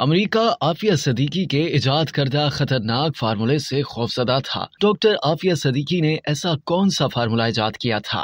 America Aafia Siddiqui के इजाद करदा खतरनाक फार्मूले से खौफजदा था डॉक्टर आफिया सदीकी ने ऐसा कौन सा फार्मूला इजाद किया था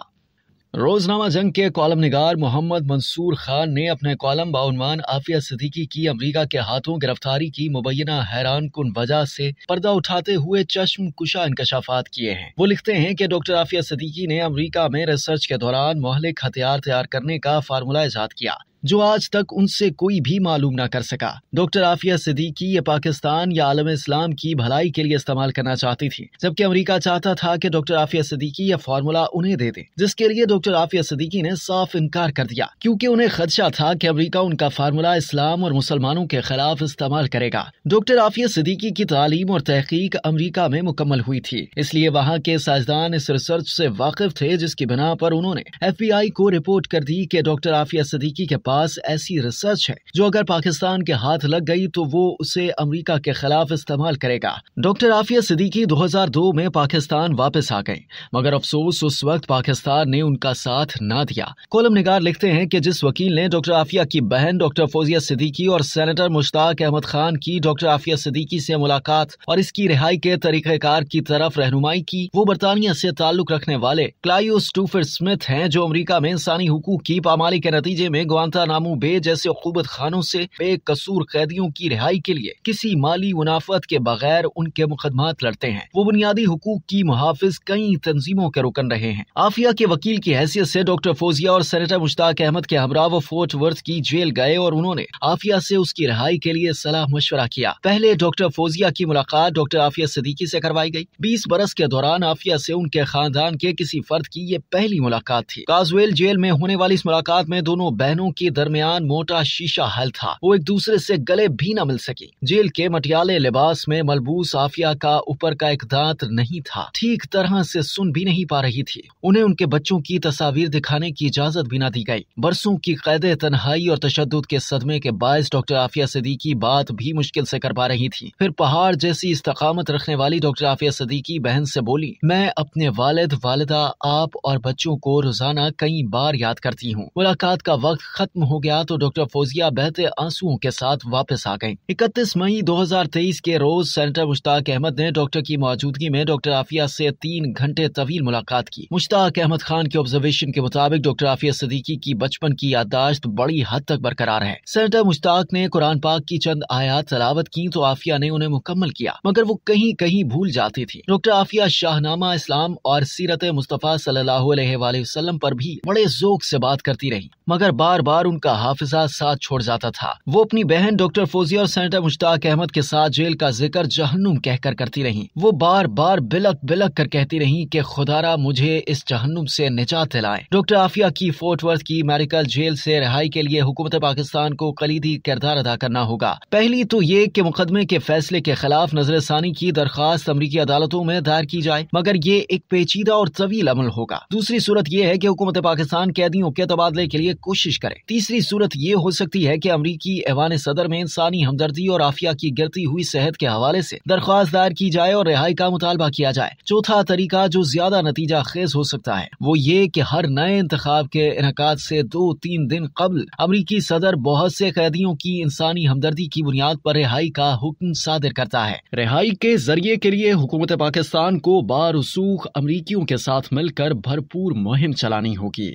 रोजनामा जंग के कॉलम निगार मोहम्मद मंसूर खान ने अपने कॉलम बाउनमान आफिया सदीकी की अमेरिका के हाथों गिरफ्तारी की मुबैना हैरान कन वजह से पर्दा उठाते हुए चश्म कुशा इंकशाफात किए हैं वो लिखते हैं कि डॉक्टर आफिया सदीकी ने अमेरिका में रिसर्च के दौरान मोहलिक हथियार तैयार करने का फार्मूला ईजाद किया जो आज तक उनसे कोई भी मालूम ना कर सका डॉक्टर आफिया सिद्दीकी ये पाकिस्तान या आलम इस्लाम की भलाई के लिए इस्तेमाल करना चाहती थी जबकि अमरीका चाहता था की डॉक्टर आफिया सिद्दीकी यह फार्मूला उन्हें दे दे जिसके लिए डॉक्टर आफिया सिद्दीकी ने साफ इनकार कर दिया क्यूँकी उन्हें खदशा था की अमरीका उनका फार्मूला इस्लाम और मुसलमानों के खिलाफ इस्तेमाल करेगा डॉक्टर आफिया सिद्दीकी की तालीम और तहकीक अमरीका में मुकम्मल हुई थी इसलिए वहाँ के साइंसदान इस रिसर्च ऐसी वाकिफ थे जिसकी बिना पर उन्होंने एफ को रिपोर्ट कर दी की डॉक्टर आफिया सिद्दीकी के पास पास ऐसी रिसर्च है जो अगर पाकिस्तान के हाथ लग गई तो वो उसे अमरीका के खिलाफ इस्तेमाल करेगा डॉक्टर आफिया सिद्दीकी 2002 में पाकिस्तान वापस आ गए मगर अफसोस उस वक्त पाकिस्तान ने उनका साथ ना दिया कोलम निगार लिखते हैं कि जिस वकील ने डॉक्टर आफिया की बहन डॉक्टर फौजिया सिद्दीकी और सेनेटर मुश्ताक अहमद खान की डॉक्टर आफिया सिद्दीकी से मुलाकात और इसकी रिहाई के तरीक़ेकार की तरफ रहनुमाई की वो बरतानिया से ताल्लुक रखने वाले क्लाइस स्टूफर स्मिथ हैं जो अमरीका में इंसानी हकूक की पामाली के नतीजे में ग्वांता गुंडानामू बे जैसे अकूबत खानों से बेकसूर कैदियों की रिहाई के लिए किसी माली मुनाफत के बगैर उनके मुकदमा लड़ते हैं वो बुनियादी हकूक की मुहाफिज कई तंजीमों के रुकन रहे हैं आफिया के वकील की हैसियत से डॉक्टर फोजिया और सेनेटर मुश्ताक अहमद के हमरा वो फोर्ट वर्थ की जेल गए और उन्होंने आफिया से उसकी रिहाई के लिए सलाह मशवरा किया पहले डॉक्टर फोजिया की मुलाकात डॉक्टर आफिया सदीकी से करवाई गई बीस बरस के दौरान आफिया से उनके खानदान के किसी फर्द की ये पहली मुलाकात थी काजवेल जेल में होने वाली इस मुलाकात में दोनों बहनों की के दरमियान मोटा शीशा हल था वो एक दूसरे से गले भी न मिल सके जेल के मटियाले लिबास में मलबूस आफिया का ऊपर का एक दांत नहीं था ठीक तरह से सुन भी नहीं पा रही थी उन्हें उनके बच्चों की तस्वीर दिखाने की इजाजत भी न दी गई बरसों की कैद तनहाई और तशद के सदमे के बायस डॉक्टर आफिया सदीकी बात भी मुश्किल से कर पा रही थी फिर पहाड़ जैसी इस्तकामत रखने वाली डॉक्टर आफिया सदीकी बहन से बोली मैं अपने वालद वालदा आप और बच्चों को रोजाना कई बार याद करती हूँ मुलाकात का वक्त खत्म खत्म हो गया तो डॉक्टर फौजिया बहते आंसुओं के साथ वापस आ गई इकतीस मई 2023 के रोज सेनेटर मुश्ताक अहमद ने डॉक्टर की मौजूदगी में डॉक्टर आफिया से तीन घंटे तवील मुलाकात की मुश्ताक अहमद खान के ऑब्जर्वेशन के मुताबिक डॉक्टर आफिया सदीकी की बचपन की यादाश्त बड़ी हद तक बरकरार है सेनेटर मुश्ताक ने कुरान पाक की चंद आयात तलावत की तो आफिया ने उन्हें मुकम्मल किया मगर वो कहीं कहीं भूल जाती थी डॉक्टर आफिया शाहनामा इस्लाम और सीरत मुस्तफ़ा सल्लल्लाहु आरोप पर भी बड़े जोक से बात करती रही मगर बार बार बार उनका हाफिजा साथ छोड़ जाता था वो अपनी बहन डॉक्टर फौजिया और सेनेटर मुश्ताक अहमद के साथ जेल का जिक्र जहन्नुम कहकर करती रही वो बार बार बिलक बिलक कर कहती रही कि खुदारा मुझे इस जहन्नुम से निजात दिलाए डॉक्टर आफिया की फोर्टवर्थ की मेडिकल जेल से रिहाई के लिए हुकूमत पाकिस्तान को कलीदी किरदार अदा करना होगा पहली तो ये कि मुकदमे के फैसले के खिलाफ नजरसानी की दरखास्त अमरीकी अदालतों में दायर की जाए मगर ये एक पेचीदा और तवील अमल होगा दूसरी सूरत यह है की हुकूमत पाकिस्तान कैदियों के तबादले के लिए कोशिश करे तीसरी सूरत ये हो सकती है कि अमरीकी ऐवान सदर में इंसानी हमदर्दी और आफिया की गिरती हुई सेहत के हवाले से दरख्वास्त दायर की जाए और रिहाई का मुतालबा किया जाए चौथा तरीका जो ज्यादा नतीजा खेज हो सकता है वो ये कि हर नए इंतखाब के इनका से दो तीन दिन कबल अमरीकी सदर बहुत से कैदियों की इंसानी हमदर्दी की बुनियाद पर रिहाई का हुक्म सादिर करता है रिहाई के जरिए के लिए हुकूमत पाकिस्तान को बारसूख अमरीकियों के साथ मिलकर भरपूर मुहिम चलानी होगी